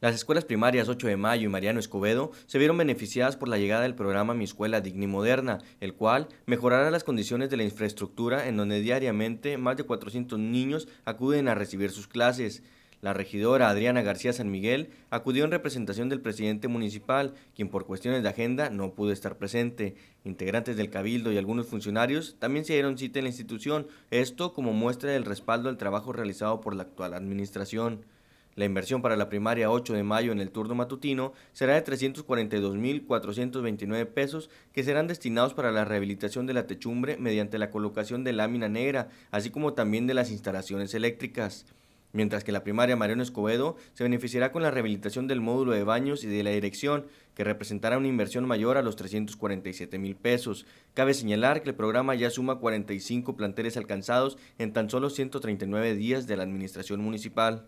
Las escuelas primarias 8 de Mayo y Mariano Escobedo se vieron beneficiadas por la llegada del programa Mi Escuela Digni Moderna, el cual mejorará las condiciones de la infraestructura en donde diariamente más de 400 niños acuden a recibir sus clases. La regidora Adriana García San Miguel acudió en representación del presidente municipal, quien por cuestiones de agenda no pudo estar presente. Integrantes del cabildo y algunos funcionarios también se dieron cita en la institución, esto como muestra del respaldo al trabajo realizado por la actual administración. La inversión para la primaria 8 de mayo en el turno matutino será de 342.429 pesos que serán destinados para la rehabilitación de la techumbre mediante la colocación de lámina negra, así como también de las instalaciones eléctricas. Mientras que la primaria Mariano Escobedo se beneficiará con la rehabilitación del módulo de baños y de la dirección, que representará una inversión mayor a los 347.000 mil pesos. Cabe señalar que el programa ya suma 45 planteles alcanzados en tan solo 139 días de la administración municipal.